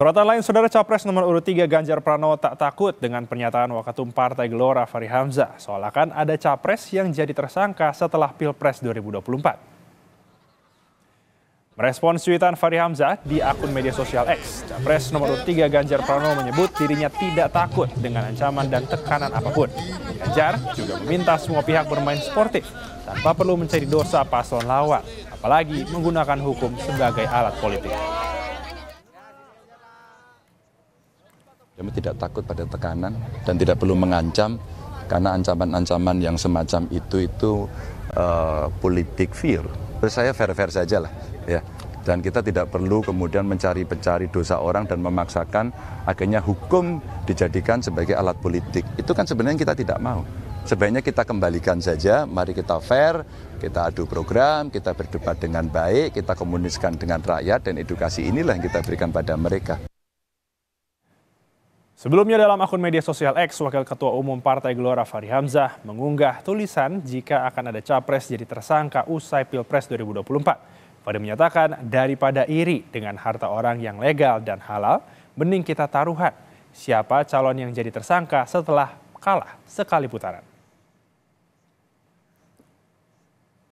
Sorotan lain, Saudara Capres nomor urut 3 Ganjar Pranowo tak takut dengan pernyataan Wakatum Partai Gelora Fahri Hamzah. soal akan ada Capres yang jadi tersangka setelah Pilpres 2024. Merespons cuitan Fahri Hamzah di akun media sosial X, Capres nomor urut 3 Ganjar Pranowo menyebut dirinya tidak takut dengan ancaman dan tekanan apapun. Ganjar juga meminta semua pihak bermain sportif tanpa perlu mencari dosa paslon lawan, apalagi menggunakan hukum sebagai alat politik. Kami tidak takut pada tekanan dan tidak perlu mengancam karena ancaman-ancaman yang semacam itu itu uh, politik fear. Terus saya fair-fair saja lah ya. Dan kita tidak perlu kemudian mencari-pencari dosa orang dan memaksakan akhirnya hukum dijadikan sebagai alat politik. Itu kan sebenarnya kita tidak mau. Sebaiknya kita kembalikan saja, mari kita fair, kita adu program, kita berdebat dengan baik, kita komunikasikan dengan rakyat dan edukasi inilah yang kita berikan pada mereka. Sebelumnya dalam akun media sosial X, Wakil Ketua Umum Partai Gelora Fahri Hamzah mengunggah tulisan jika akan ada capres jadi tersangka usai Pilpres 2024. Fahri menyatakan daripada iri dengan harta orang yang legal dan halal, mending kita taruhan siapa calon yang jadi tersangka setelah kalah sekali putaran.